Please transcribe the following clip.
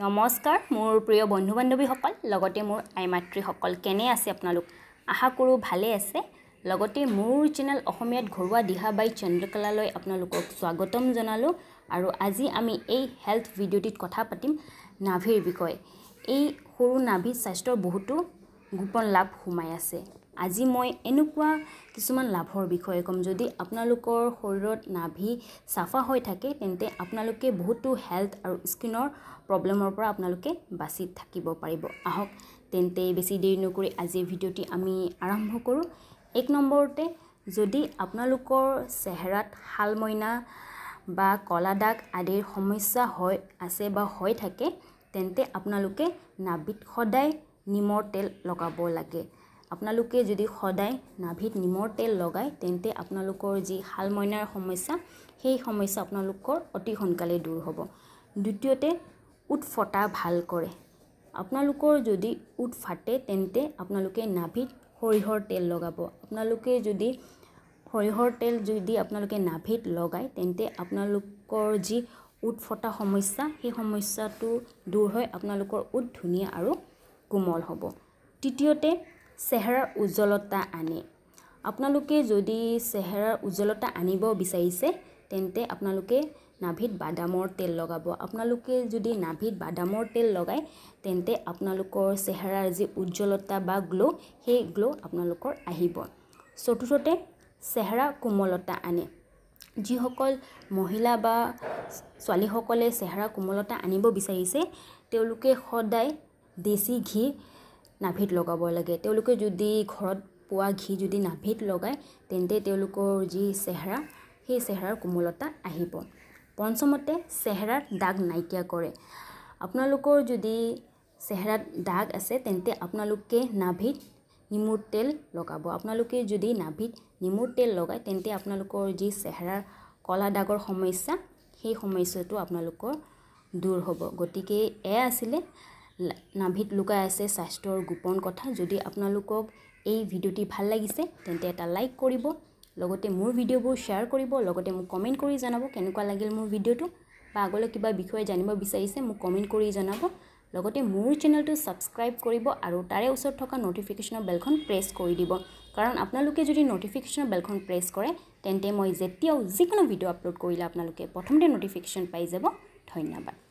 নমস্কাৰ মোৰ প্ৰিয় বন্ধু বান্ধৱীসকল লগতে মোৰ আই মাতৃসকল কেনে আছে আপোনালোক আশা কৰোঁ ভালেই আছে লগতে মোৰ চেনেল অসমীয়াত ঘৰুৱা দিহাবাই চন্দ্ৰকলালৈ আপোনালোকক স্বাগতম জনালোঁ আৰু আজি আমি এই হেল্থ ভিডিঅ'টিত কথা পাতিম নাভিৰ বিষয়ে এই সৰু নাভিত স্বাস্থ্যৰ বহুতো গোপন লাভ সোমাই আছে আজি মই এনেকুৱা কিছুমান লাভৰ বিষয়ে ক'ম যদি আপোনালোকৰ শৰীৰত নাভি চাফা হৈ থাকে তেন্তে আপোনালোকে বহুতো হেল্থ আৰু স্কিনৰ প্ৰব্লেমৰ পৰা আপোনালোকে বাচি থাকিব পাৰিব আহক তেন্তে বেছি দেৰি নকৰি আজিৰ ভিডিঅ'টি আমি আৰম্ভ কৰোঁ এক নম্বৰতে যদি আপোনালোকৰ চেহেৰাত শালমইনা বা কলা দাগ আদিৰ সমস্যা হয় আছে বা হৈ থাকে তেন্তে আপোনালোকে নাভিত সদায় নিমৰ তেল লগাব লাগে আপোনালোকে যদি সদায় নাভিত নিমৰ তেল লগায় তেন্তে আপোনালোকৰ যি হালমইনাৰ সমস্যা সেই সমস্যা আপোনালোকৰ অতি সোনকালে দূৰ হ'ব দ্বিতীয়তে উট ফটা ভাল কৰে আপোনালোকৰ যদি উট ফাটে তেন্তে আপোনালোকে নাভিত সৰিয়হৰ তেল লগাব আপোনালোকে যদি সৰিয়হৰ তেল যদি আপোনালোকে নাভিত লগায় তেন্তে আপোনালোকৰ যি উট ফটা সমস্যা সেই সমস্যাটো দূৰ হৈ আপোনালোকৰ উট ধুনীয়া আৰু কোমল হ'ব তৃতীয়তে চেহেৰাৰ উজ্জ্বলতা আনে আপোনালোকে যদি চেহেৰাৰ উজ্জ্বলতা আনিব বিচাৰিছে তেন্তে আপোনালোকে নাভিত বাদামৰ তেল লগাব আপোনালোকে যদি নাভিত বাদামৰ তেল লগায় তেন্তে আপোনালোকৰ চেহেৰাৰ যি উজ্জ্বলতা বা গ্ল' সেই গ্ল' আপোনালোকৰ আহিব চতুৰ্থতে চেহেৰা কোমলতা আনে যিসকল মহিলা বা ছোৱালীসকলে চেহেৰা কোমলতা আনিব বিচাৰিছে তেওঁলোকে সদায় দেশী ঘি নাভিত লগাব লাগে তেওঁলোকে যদি ঘৰত পোৱা ঘি যদি নাভিত লগায় তেন্তে তেওঁলোকৰ যি চেহেৰা সেই চেহেৰাৰ কোমলতা আহিব পঞ্চমতে চেহেৰাত দাগ নাইকিয়া কৰে আপোনালোকৰ যদি চেহেৰাত দাগ আছে তেন্তে আপোনালোকে নাভিত নিমুৰ তেল লগাব আপোনালোকে যদি নাভিত নিমুৰ তেল লগায় তেন্তে আপোনালোকৰ যি চেহেৰাৰ কলা দাগৰ সমস্যা সেই সমস্যাটো আপোনালোকৰ দূৰ হ'ব গতিকে এয়া আছিলে নাভিত লুকাই আছে স্বাস্থ্যৰ গোপন কথা যদি আপোনালোকক এই ভিডিঅ'টি ভাল লাগিছে তেন্তে এটা লাইক কৰিব লগতে মোৰ ভিডিঅ'বোৰ শ্বেয়াৰ কৰিব লগতে মোক কমেণ্ট কৰি জনাব কেনেকুৱা লাগিল মোৰ ভিডিঅ'টো বা আগলৈ কিবা বিষয়ে জানিব বিচাৰিছে মোক কমেণ্ট কৰি জনাব লগতে মোৰ চেনেলটো ছাবস্ক্ৰাইব কৰিব আৰু তাৰে ওচৰত থকা ন'টিফিকেশ্যনৰ বেলখন প্ৰেছ কৰি দিব কাৰণ আপোনালোকে যদি ন'টিফিকেশ্যনৰ বেলখন প্ৰেছ কৰে তেন্তে মই যেতিয়াও যিকোনো ভিডিঅ' আপলোড কৰিলে আপোনালোকে প্ৰথমতে ন'টিফিকেশ্যন পাই যাব ধন্যবাদ